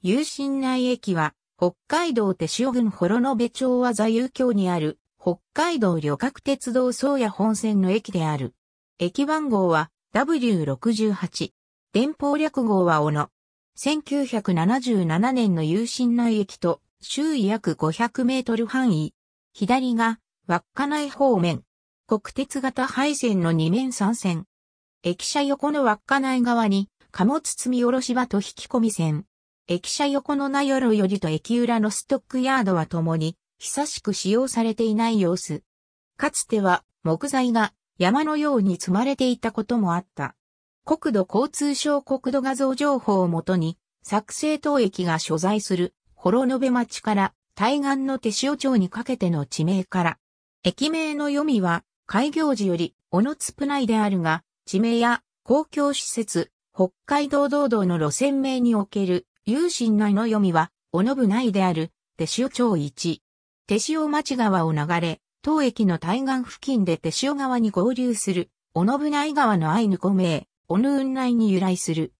有心内駅は、北海道手塩郡幌延町和座遊郷にある、北海道旅客鉄道宗谷本線の駅である。駅番号は W68。電報略号は小野。1977年の有心内駅と、周囲約500メートル範囲。左が、稚内方面。国鉄型配線の2面3線。駅舎横の稚内側に、貨物積み下ろし場と引き込み線。駅舎横の名寄よりと駅裏のストックヤードは共に、久しく使用されていない様子。かつては木材が山のように積まれていたこともあった。国土交通省国土画像情報をもとに、作成当駅が所在する、幌延町から対岸の手塩町にかけての地名から。駅名の読みは、開業時より、小野津プライであるが、地名や公共施設、北海道道道の路線名における有心内の読みは、おのぶないである、手塩町一。手塩町川を流れ、当駅の対岸付近で手塩川に合流する、おのぶない川のアイヌ5名、おぬうんないに由来する。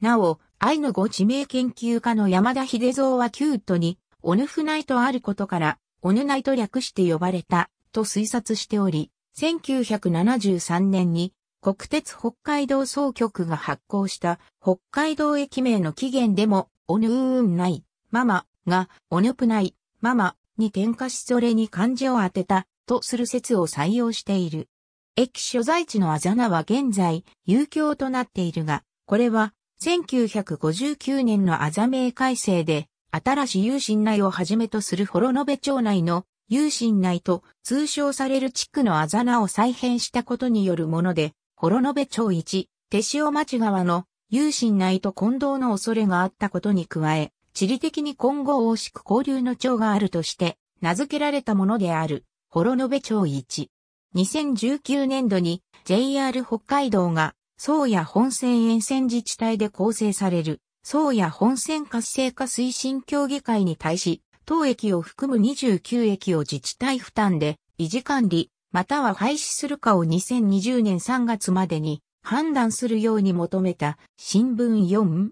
なお、アイヌ語地名研究家の山田秀蔵はキュートに、おぬふないとあることから、おぬないと略して呼ばれた、と推察しており、1973年に国鉄北海道総局が発行した北海道駅名の起源でもおぬうんない、ママが、おぬぷない、ママに転化しそれに漢字を当てた、とする説を採用している。駅所在地のあざなは現在、有教となっているが、これは、1959年のあざ名改正で、新しい有心内をはじめとする幌延町内の有心内と通称される地区のあざなを再編したことによるもので、幌延町一、手塩町側の有心内と混同の恐れがあったことに加え、地理的に今後大しく交流の長があるとして、名付けられたものである、幌延町一。2019年度に JR 北海道が、宗谷本線沿線自治体で構成される、宗谷本線活性化推進協議会に対し、当駅を含む29駅を自治体負担で維持管理、または廃止するかを2020年3月までに判断するように求めた新聞4。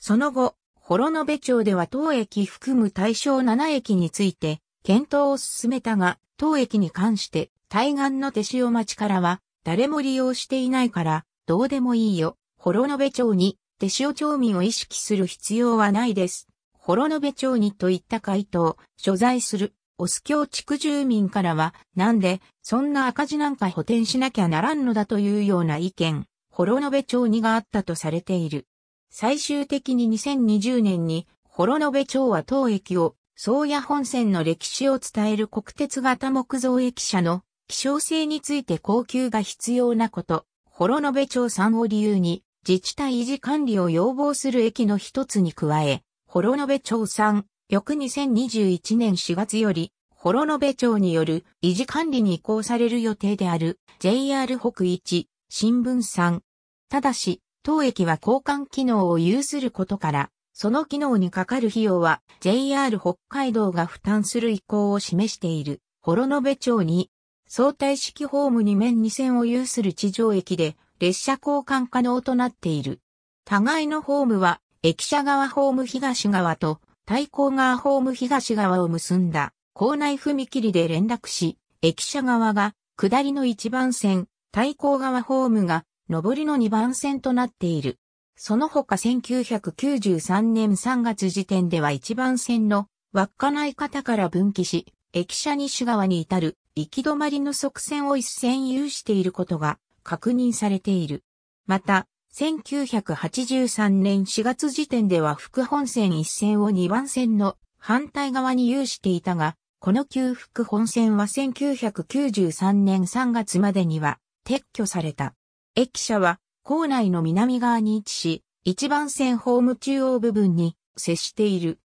その後、幌延町では当駅含む対象7駅について検討を進めたが、当駅に関して対岸の手塩町からは誰も利用していないからどうでもいいよ。幌延町に手塩町民を意識する必要はないです。幌延町にといった回答、所在する、オス教地区住民からは、なんで、そんな赤字なんか補填しなきゃならんのだというような意見幌延町にがあったとされている。最終的に2020年に、幌延町は当駅を、宗谷本線の歴史を伝える国鉄型木造駅舎の希少性について高級が必要なこと、幌延町んを理由に、自治体維持管理を要望する駅の一つに加え、幌延町ん、翌2021年4月より、幌延町による維持管理に移行される予定である JR 北一新聞3。ただし、当駅は交換機能を有することから、その機能にかかる費用は JR 北海道が負担する意向を示している、幌延町に、相対式ホーム2面2線を有する地上駅で、列車交換可能となっている。互いのホームは、駅舎側ホーム東側と、対向側ホーム東側を結んだ、校内踏切で連絡し、駅舎側が、下りの一番線、対向側ホームが上りの2番線となっている。その他1993年3月時点では1番線の稚内方から分岐し、駅舎西側に至る行き止まりの側線を一線有していることが確認されている。また、1983年4月時点では副本線一線を2番線の反対側に有していたが、この旧副本線は1993年3月までには撤去された。駅舎は構内の南側に位置し、一番線ホーム中央部分に接している。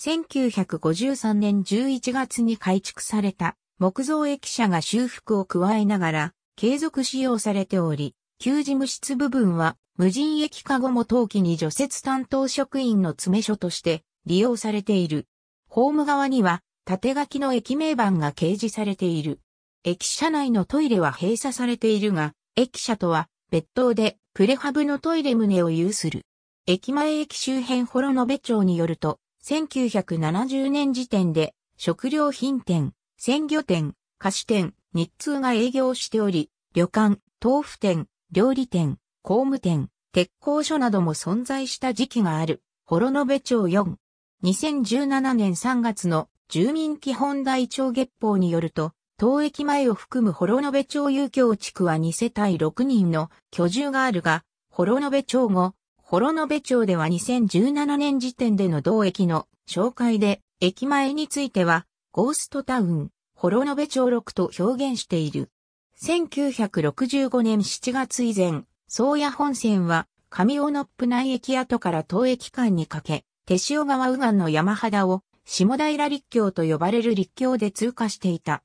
1953年11月に改築された木造駅舎が修復を加えながら継続使用されており、旧事務室部分は無人駅化後も冬季に除雪担当職員の詰め所として利用されている。ホーム側には縦書きの駅名板が掲示されている。駅舎内のトイレは閉鎖されているが、駅舎とは別棟でプレハブのトイレ棟を有する。駅前駅周辺幌延町によると、1970年時点で食料品店、鮮魚店、菓子店、日通が営業しており、旅館、豆腐店、料理店、工務店、鉄工所なども存在した時期がある、幌延町4。2017年3月の住民基本台帳月報によると、当駅前を含む幌延町遊興地区は2世帯6人の居住があるが、幌延町後、幌延町では2017年時点での同駅の紹介で、駅前については、ゴーストタウン、幌延町6と表現している。1965年7月以前、宗谷本線は、上尾のプ内駅跡から東駅間にかけ、手塩川右岸の山肌を、下平立教と呼ばれる陸橋で通過していた。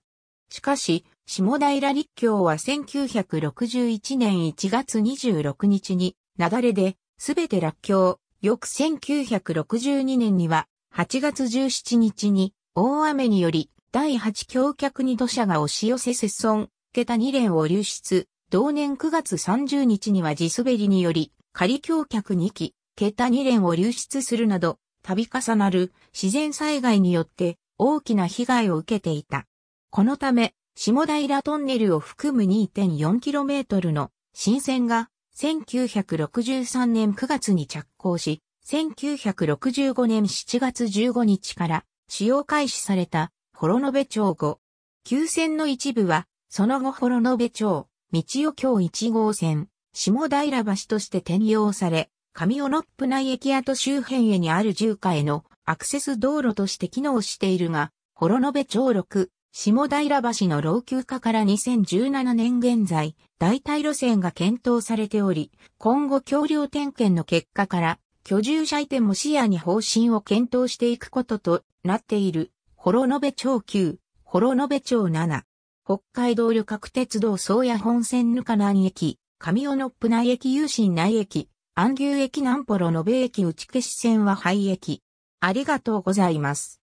しかし、下平立教は1961年1月26日に、雪崩で、すべて落教、翌1962年には、8月17日に、大雨により、第8橋脚に土砂が押し寄せ接損、桁2連を流出、同年9月30日には地滑りにより、仮橋脚2期、桁2連を流出するなど、度重なる自然災害によって大きな被害を受けていた。このため、下平トンネルを含む 2.4km の新線が1963年9月に着工し、1965年7月15日から使用開始された幌延町後。旧線の一部は、その後幌延町、道代京1号線、下平橋として転用され、上尾のップ内駅跡周辺へにある住家へのアクセス道路として機能しているが、幌延町6、下平橋の老朽化から2017年現在、代替路線が検討されており、今後橋梁点検の結果から、居住者移転も視野に方針を検討していくこととなっている、幌延町9、幌延町7。北海道旅客鉄道宗谷本線ぬか南駅、上尾のプ内駅有心内駅、安牛駅南幌延駅内消し線は廃駅。ありがとうございます。